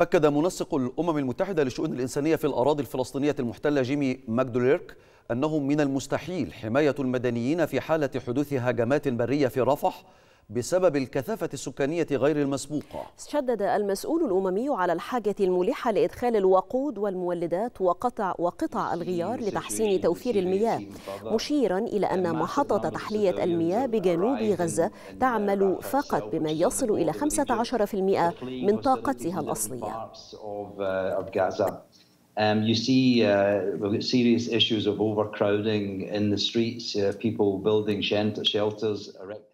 أكد منسق الأمم المتحدة للشؤون الإنسانية في الأراضي الفلسطينية المحتلة جيمي ماجدوليرك أنه من المستحيل حماية المدنيين في حالة حدوث هجمات برية في رفح بسبب الكثافة السكانية غير المسبوقة شدد المسؤول الأممي على الحاجة الملحة لإدخال الوقود والمولدات وقطع, وقطع الغيار لتحسين توفير المياه مشيرا إلى أن محطة تحلية المياه بجنوب غزة تعمل فقط بما يصل إلى 15% من طاقتها الأصلية uh, Um, you see uh, serious issues of overcrowding in the streets, uh, people building shelters, erecting.